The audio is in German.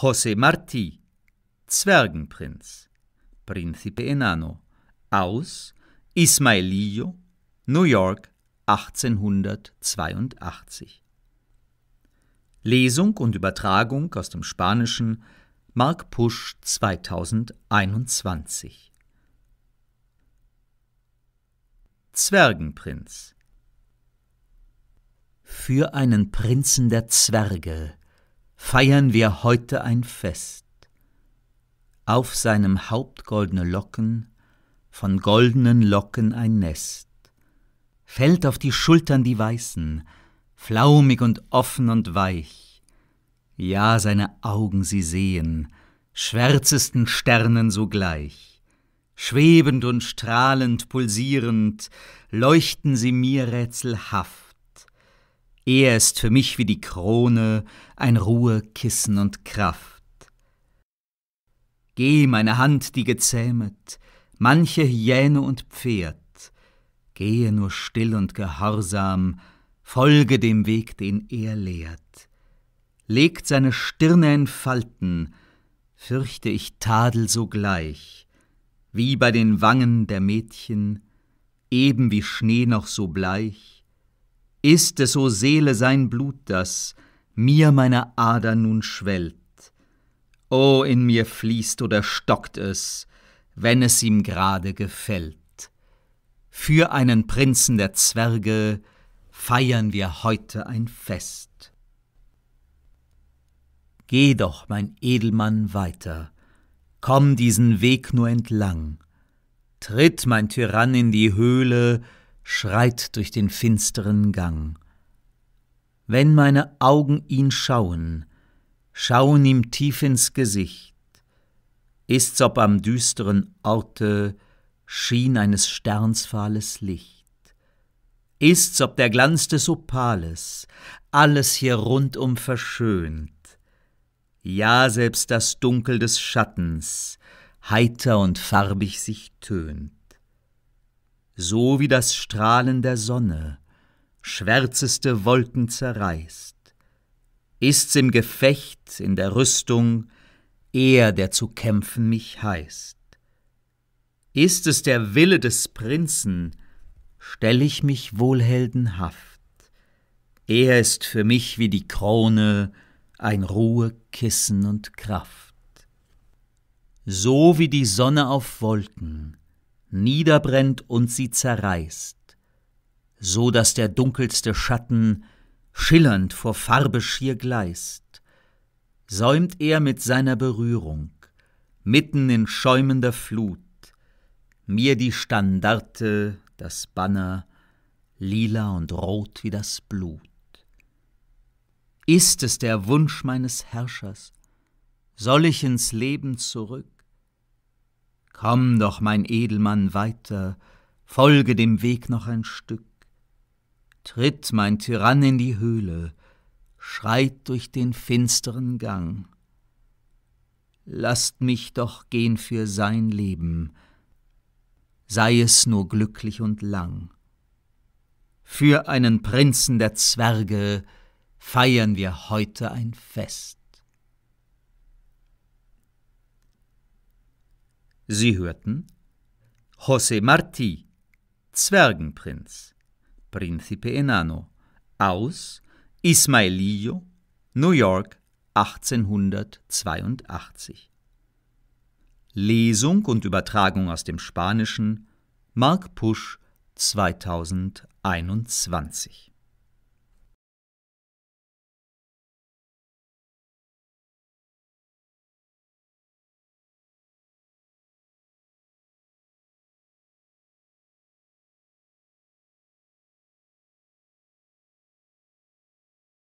José Martí, Zwergenprinz, Príncipe Enano, aus Ismaelillo, New York, 1882. Lesung und Übertragung aus dem Spanischen Mark Pusch 2021 Zwergenprinz Für einen Prinzen der Zwerge feiern wir heute ein Fest. Auf seinem Haupt goldene Locken, von goldenen Locken ein Nest. Fällt auf die Schultern die Weißen, flaumig und offen und weich. Ja, seine Augen sie sehen, schwärzesten Sternen sogleich. Schwebend und strahlend, pulsierend, leuchten sie mir rätselhaft er ist für mich wie die Krone, ein Ruhekissen und Kraft. Geh, meine Hand, die gezähmet, manche Hyäne und Pferd, gehe nur still und gehorsam, folge dem Weg, den er lehrt. Legt seine Stirne in Falten, fürchte ich Tadel sogleich, wie bei den Wangen der Mädchen, eben wie Schnee noch so bleich, ist es, o Seele, sein Blut, das mir meine Ader nun schwellt? O in mir fließt oder stockt es, wenn es ihm gerade gefällt. Für einen Prinzen der Zwerge feiern wir heute ein Fest. Geh doch, mein Edelmann, weiter, komm diesen Weg nur entlang, tritt, mein Tyrann, in die Höhle, schreit durch den finsteren Gang. Wenn meine Augen ihn schauen, schauen ihm tief ins Gesicht, ist's ob am düsteren Orte schien eines Sterns fahles Licht, ist's ob der Glanz des Opales alles hier rundum verschönt, ja selbst das Dunkel des Schattens heiter und farbig sich tönt so wie das Strahlen der Sonne, schwärzeste Wolken zerreißt. Ist's im Gefecht, in der Rüstung, er, der zu kämpfen mich heißt. Ist es der Wille des Prinzen, stell ich mich wohl heldenhaft. Er ist für mich wie die Krone, ein Ruhe, Kissen und Kraft. So wie die Sonne auf Wolken, niederbrennt und sie zerreißt, so daß der dunkelste Schatten schillernd vor Farbe schier gleißt, säumt er mit seiner Berührung, mitten in schäumender Flut, mir die Standarte, das Banner, lila und rot wie das Blut. Ist es der Wunsch meines Herrschers, soll ich ins Leben zurück? Komm doch, mein Edelmann, weiter, folge dem Weg noch ein Stück. Tritt, mein Tyrann, in die Höhle, schreit durch den finsteren Gang. Lasst mich doch gehen für sein Leben, sei es nur glücklich und lang. Für einen Prinzen der Zwerge feiern wir heute ein Fest. Sie hörten José Martí, Zwergenprinz, Principe Enano, aus Ismaelillo, New York, 1882. Lesung und Übertragung aus dem Spanischen Mark Pusch 2021.